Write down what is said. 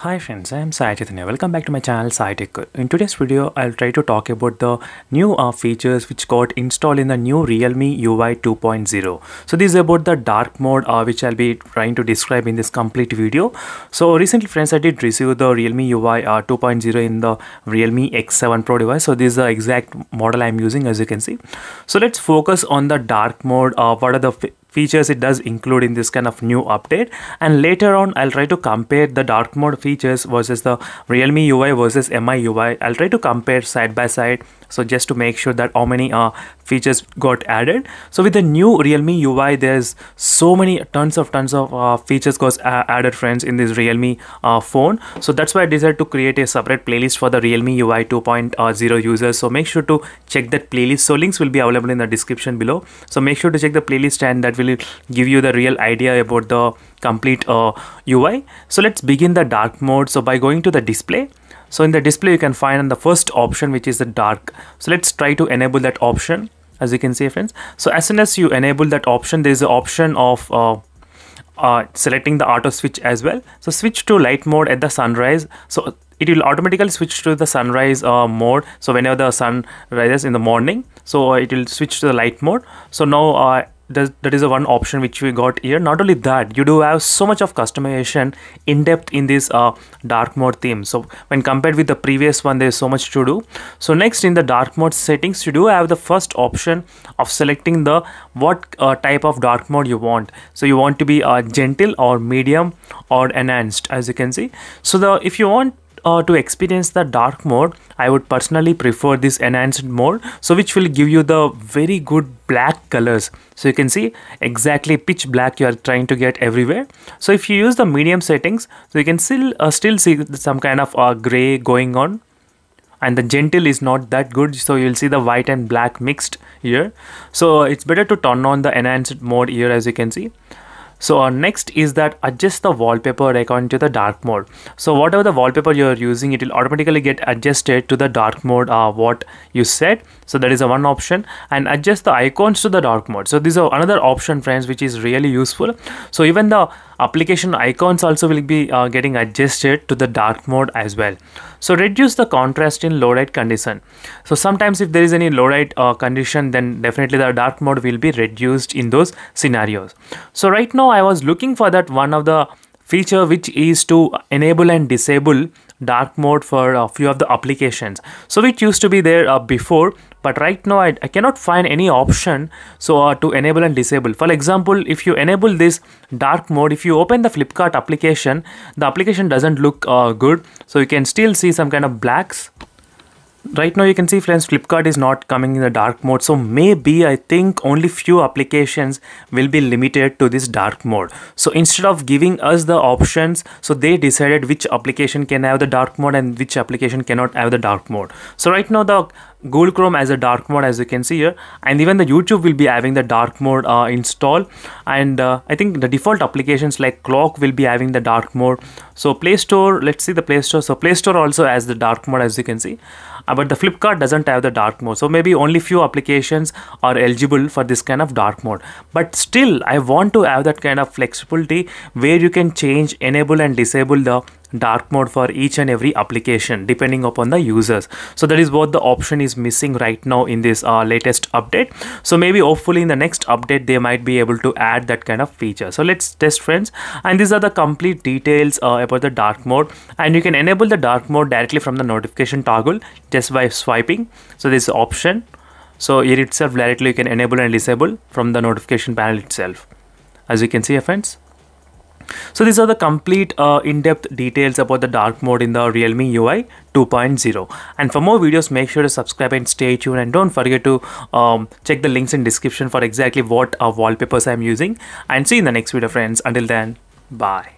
Hi friends, I am Sai Chaitanya. Welcome back to my channel Sai Tech. In today's video, I'll try to talk about the new uh, features which got installed in the new Realme UI 2.0. So this is about the dark mode uh, which I'll be trying to describe in this complete video. So recently friends, I did receive the Realme UI uh, 2.0 in the Realme X7 Pro device. So this is the exact model I'm using as you can see. So let's focus on the dark mode. Uh, what are the features it does include in this kind of new update and later on I'll try to compare the dark mode features versus the realme UI versus MI UI I'll try to compare side by side so just to make sure that how many uh, features got added so with the new realme ui there's so many tons of tons of uh, features got uh, added friends in this realme uh, phone so that's why i decided to create a separate playlist for the realme ui 2.0 uh, users so make sure to check that playlist so links will be available in the description below so make sure to check the playlist and that will give you the real idea about the complete ui so let's begin the dark mode so by going to the display so in the display you can find the first option which is the dark so let's try to enable that option as you can see friends so as soon as you enable that option there is an option of uh, uh, selecting the auto switch as well so switch to light mode at the sunrise so it will automatically switch to the sunrise uh, mode so whenever the sun rises in the morning so it will switch to the light mode so now uh, that, that is the one option which we got here not only that you do have so much of customization in depth in this uh, dark mode theme so when compared with the previous one there is so much to do so next in the dark mode settings you do have the first option of selecting the what uh, type of dark mode you want so you want to be uh, gentle or medium or enhanced as you can see so the if you want uh, to experience the dark mode i would personally prefer this enhanced mode so which will give you the very good black colors so you can see exactly pitch black you are trying to get everywhere so if you use the medium settings so you can still uh, still see some kind of uh, gray going on and the gentle is not that good so you'll see the white and black mixed here so it's better to turn on the enhanced mode here as you can see so uh, next is that adjust the wallpaper icon to the dark mode so whatever the wallpaper you're using it will automatically get adjusted to the dark mode uh, what you set so that is a one option and adjust the icons to the dark mode so these are another option friends which is really useful so even the application icons also will be uh, getting adjusted to the dark mode as well so reduce the contrast in low light condition so sometimes if there is any low light uh, condition then definitely the dark mode will be reduced in those scenarios so right now i was looking for that one of the feature which is to enable and disable dark mode for a few of the applications so which used to be there uh, before but right now I, I cannot find any option so uh, to enable and disable for example if you enable this dark mode if you open the Flipkart application the application doesn't look uh, good so you can still see some kind of blacks right now you can see friends flipkart is not coming in the dark mode so maybe i think only few applications will be limited to this dark mode so instead of giving us the options so they decided which application can have the dark mode and which application cannot have the dark mode so right now the Google Chrome as a dark mode as you can see here and even the YouTube will be having the dark mode uh, installed, and uh, I think the default applications like clock will be having the dark mode so play store let's see the play store so play store also has the dark mode as you can see uh, but the flipkart doesn't have the dark mode so maybe only few applications are eligible for this kind of dark mode but still i want to have that kind of flexibility where you can change enable and disable the dark mode for each and every application depending upon the users so that is what the option is missing right now in this uh, latest update so maybe hopefully in the next update they might be able to add that kind of feature so let's test friends and these are the complete details uh, about the dark mode and you can enable the dark mode directly from the notification toggle just by swiping so this option so here itself directly you can enable and disable from the notification panel itself as you can see friends so these are the complete uh, in-depth details about the dark mode in the Realme UI 2.0. And for more videos, make sure to subscribe and stay tuned. And don't forget to um, check the links in description for exactly what uh, wallpapers I'm using. And see you in the next video, friends. Until then, bye.